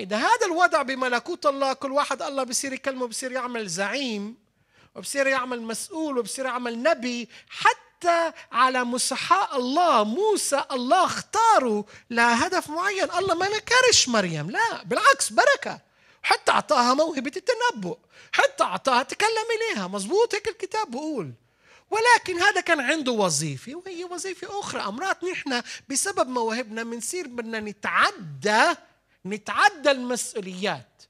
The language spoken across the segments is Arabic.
إذا هذا الوضع بملكوت الله كل واحد الله بصير يكلمه بصير يعمل زعيم وبصير يعمل مسؤول وبصير يعمل نبي حتى على مسحاء الله موسى الله اختاره لهدف معين الله ما نكرش مريم لا بالعكس بركة حتى أعطاها موهبة التنبؤ حتى أعطاها تكلم إليها مظبوط هيك الكتاب بقول ولكن هذا كان عنده وظيفة وهي وظيفة أخرى أمرات نحن بسبب مواهبنا بنصير بدنا نتعدى نتعدى المسؤوليات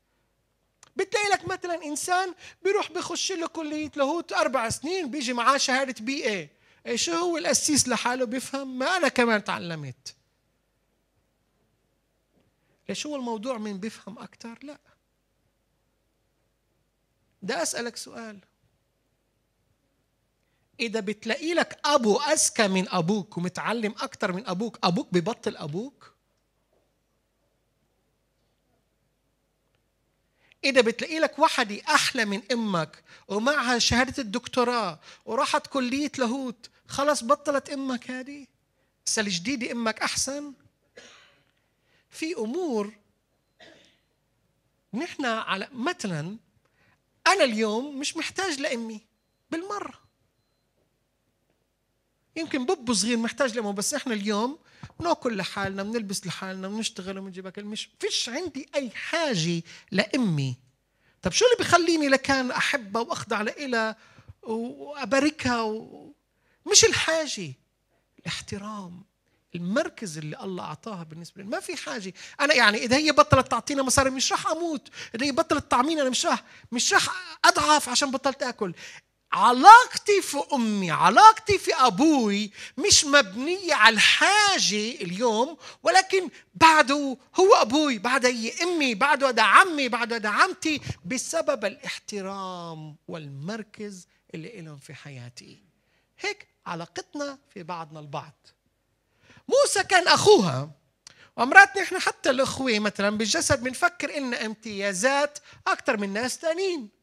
بتلاقي لك مثلا انسان بيروح بخش له كليه لاهوت اربع سنين بيجي معاه شهاده بي اي إيه، شو هو القسيس لحاله بيفهم ما انا كمان تعلمت ليش هو الموضوع مين بيفهم اكثر لا ده اسالك سؤال اذا بتلاقي لك ابو اذكى من ابوك ومتعلم اكثر من ابوك ابوك ببطل ابوك إذا بتلاقي لك وحدة أحلى من أمك ومعها شهادة الدكتوراه وراحت كلية لاهوت خلص بطلت أمك هذه السنة الجديدة أمك أحسن في أمور نحن على مثلا أنا اليوم مش محتاج لأمي بالمرة يمكن بوب صغير محتاج لامه بس احنا اليوم بناكل لحالنا بنلبس لحالنا بنشتغل وبنجيب اكل مش فيش عندي اي حاجه لامي طب شو اللي بخليني لكان احبها واخضع لها واباركها و... مش الحاجه الاحترام المركز اللي الله اعطاها بالنسبه لي ما في حاجه انا يعني اذا هي بطلت تعطينا مصاري مش راح اموت اذا هي بطلت تعميني انا مش راح مش راح اضعف عشان بطلت اكل علاقتي في امي علاقتي في ابوي مش مبنيه على الحاجه اليوم ولكن بعده هو ابوي هي امي بعده ده عمي بعده ده عمتي بسبب الاحترام والمركز اللي لهم في حياتي هيك علاقتنا في بعضنا البعض موسى كان اخوها ومرات نحن حتى الاخوه مثلا بالجسد بنفكر ان امتيازات اكثر من ناس ثانيين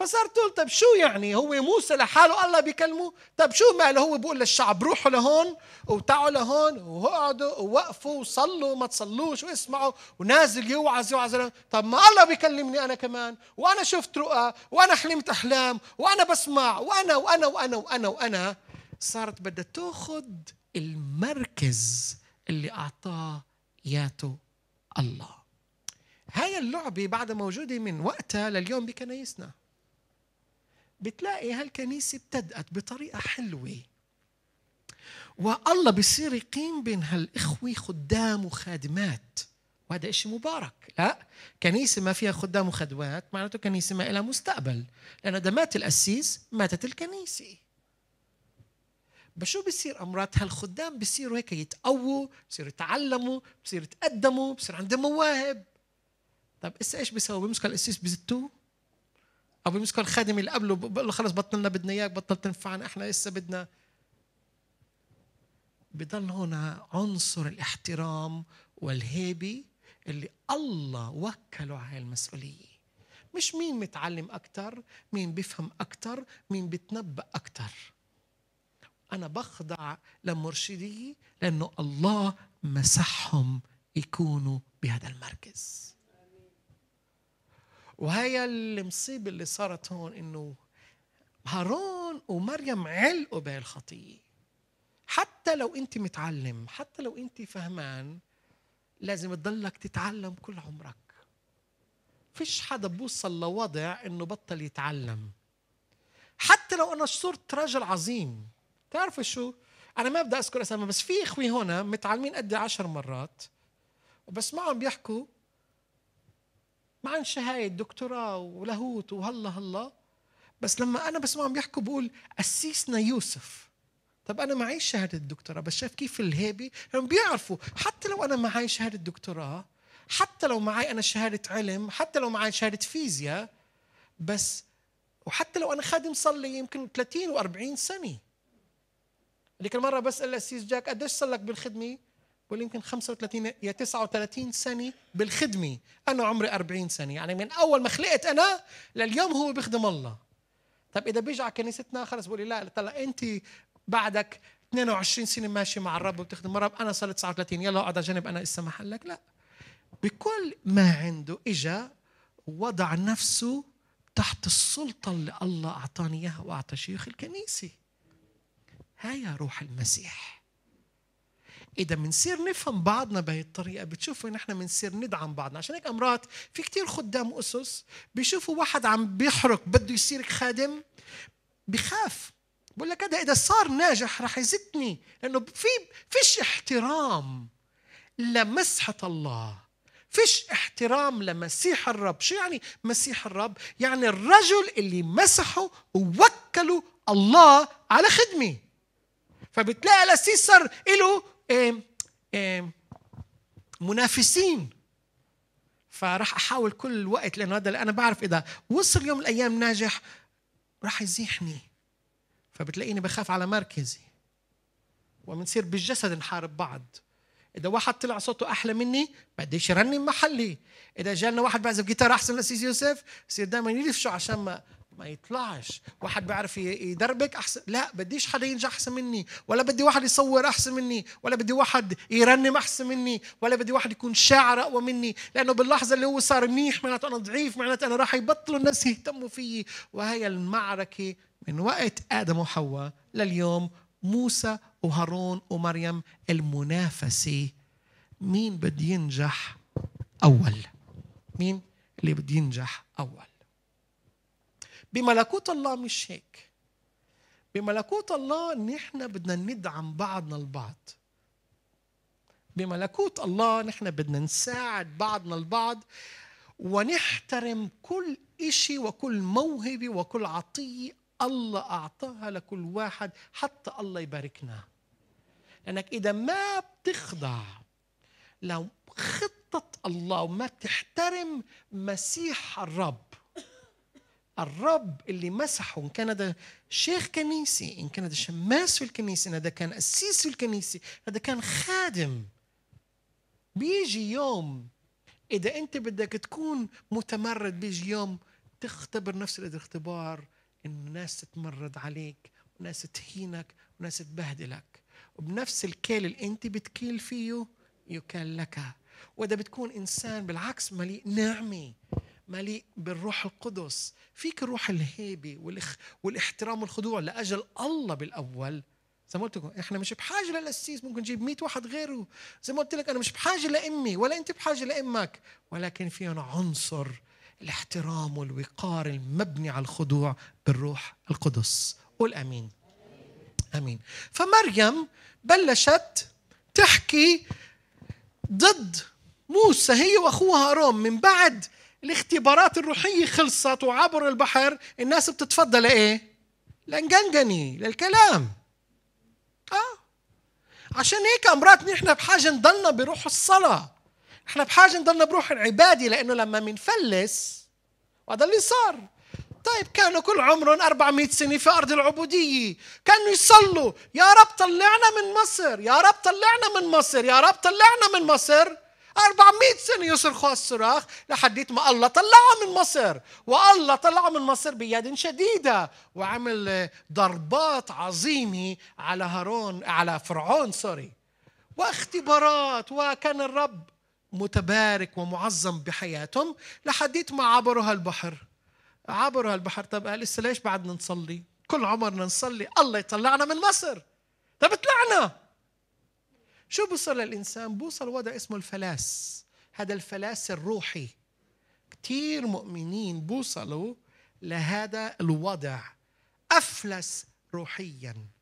فصارت تقول طب شو يعني هو موسى لحاله الله بيكلمه طب شو ماله هو بيقول للشعب روحوا لهون وتعوا لهون واقعدوا ووقفوا وصلوا ما تصلوش واسمعوا ونازل يوعظ يوعظ طب ما الله بيكلمني انا كمان وانا شفت رؤى وانا حلمت احلام وانا بسمع وانا وانا وانا وانا وانا صارت بدها تاخذ المركز اللي اعطاه ياتو الله هاي اللعبة بعد موجودة من وقتها لليوم بكنايسنا بتلاقي هالكنيسة ابتدأت بطريقة حلوة والله بصير يقيم بين هالإخوة خدام وخادمات وهذا إشي مبارك لا كنيسة ما فيها خدام وخدوات معناته كنيسة ما لها مستقبل لأن ده مات القسيس ماتت الكنيسة بشو بصير امرات هالخدام بصيروا هيك يتقووا بصيروا يتعلموا بصيروا يتقدموا بصير عندهم مواهب طب اسا ايش بيسووا بمسك القسيس بزتوه أو بيمسكوا الخادم اللي قبله بقول له خلص بطلنا بدنا إياك بطل تنفعنا إحنا لسه بدنا بضل هنا عنصر الاحترام والهيبة اللي الله وكله على المسؤولية مش مين متعلم أكتر مين بيفهم أكتر مين بتنبأ أكتر أنا بخضع لمرشدي لأنه الله مسحهم يكونوا بهذا المركز وهي المصيبة اللي صارت هون إنه هارون ومريم علقوا بهالخطية حتى لو أنت متعلم حتى لو أنت فهمان لازم تضلك تتعلم كل عمرك فيش حدا بوصل لوضع إنه بطل يتعلم حتى لو أنا صرت رجل عظيم تعرف شو أنا ما بدي أذكر أسامي بس في إخوي هنا متعلمين قد عشر مرات وبسمعهم معهم بيحكوا معن شهايد دكتوراه ولاهوت وهلا هلا بس لما انا بسمعهم يحكوا بقول قسيسنا يوسف طب انا معي شهاده الدكتوراه بس شايف كيف الهيبه هم بيعرفوا حتى لو انا معي شهاده دكتوراه حتى لو معي انا شهاده علم حتى لو معي شهاده فيزياء بس وحتى لو انا خادم صلي يمكن 30 و40 سنه هذيك المره بسال الاسيس جاك قديش صار لك بالخدمه بقول يمكن 35 يا 39 سنه بالخدمه انا عمري 40 سنه يعني من اول ما خلقت انا لليوم هو بيخدم الله طب اذا بيجي على كنيستنا خلص بقول لي لا طلع انت بعدك 22 سنه ماشي مع الرب وبتخدم الرب انا صار 39 يلا اقعد على جنب انا لسه محلك لا بكل ما عنده اجى وضع نفسه تحت السلطة اللي الله أعطاني إياها وأعطى شيخ الكنيسة هيا روح المسيح اذا بنصير نفهم بعضنا بهي الطريقه بتشوفوا ان احنا بنصير ندعم بعضنا عشان هيك امرات في كتير خدام اسس بيشوفوا واحد عم بيحرق بده يصير خادم بخاف بقول لك هذا اذا صار ناجح رح يزتني لانه في فيش احترام لمسحه الله فيش احترام لمسيح الرب شو يعني مسيح الرب يعني الرجل اللي مسحه ووكله الله على خدمه فبتلاقي صار له إيه إيه منافسين فراح احاول كل الوقت لانه هذا اللي انا بعرف اذا وصل يوم من الايام ناجح راح يزيحني فبتلاقيني بخاف على مركزي وبنصير بالجسد نحارب بعض اذا واحد طلع صوته احلى مني بديش يرنم محلي اذا جانا واحد بعزف جيتار احسن لسيدي يوسف بصير دائما يلفشوا عشان ما ما يطلعش واحد بيعرف يدربك احسن لا بديش حدا ينجح احسن مني ولا بدي واحد يصور احسن مني ولا بدي واحد يرنم احسن مني ولا بدي واحد يكون شاعر اقوى مني لانه باللحظه اللي هو صار منيح معناته انا ضعيف معناته انا راح يبطلوا الناس يهتموا فيي وهي المعركه من وقت ادم وحواء لليوم موسى وهارون ومريم المنافسه مين بده ينجح اول مين اللي بده ينجح اول بملكوت الله مش هيك بملكوت الله نحن بدنا ندعم بعضنا البعض بملكوت الله نحن بدنا نساعد بعضنا البعض ونحترم كل إشي وكل موهبة وكل عطية الله أعطاها لكل واحد حتى الله يباركنا لأنك إذا ما بتخضع لو خطة الله وما بتحترم مسيح الرب الرب اللي مسحه إن كان ده شيخ كنيسي إن كان ده شماس في الكنيسة إن ده كان أسيس في الكنيسة إن ده كان خادم بيجي يوم إذا أنت بدك تكون متمرد بيجي يوم تختبر نفس الاختبار إن الناس تتمرد عليك وناس تهينك وناس تبهدلك وبنفس الكيل اللي أنت بتكيل فيه يكال لك وإذا بتكون إنسان بالعكس مليء نعمة مليء بالروح القدس فيك الروح الهيبة والإخ... والاحترام والخضوع لأجل الله بالأول زي ما قلت لكم احنا مش بحاجه للقسيس ممكن نجيب 100 واحد غيره زي ما قلت لك انا مش بحاجه لامي ولا انت بحاجه لامك ولكن فيهم عنصر الاحترام والوقار المبني على الخضوع بالروح القدس قول امين امين فمريم بلشت تحكي ضد موسى هي واخوها هارون من بعد الاختبارات الروحية خلصت وعبر البحر الناس بتتفضل لإيه؟ لنجنجني للكلام آه عشان هيك امرات نحن بحاجة نضلنا بروح الصلاة احنا بحاجة نضلنا بروح العبادة لأنه لما منفلس وهذا اللي صار طيب كانوا كل عمرهم 400 سنة في أرض العبودية كانوا يصلوا يا رب طلعنا من مصر يا رب طلعنا من مصر يا رب طلعنا من مصر 400 سنة يصرخوا الصراخ لحديت ما الله طلعها من مصر والله طلعها من مصر بيد شديدة وعمل ضربات عظيمة على هارون على فرعون سوري واختبارات وكان الرب متبارك ومعظم بحياتهم لحديت ما عبروا هالبحر عبروا هالبحر طب لسه ليش بعدنا نصلي كل عمرنا نصلي الله يطلعنا من مصر طب طلعنا شو بوصل للإنسان بوصل وضع اسمه الفلاس هذا الفلاس الروحي كثير مؤمنين بوصلوا لهذا الوضع أفلس روحياً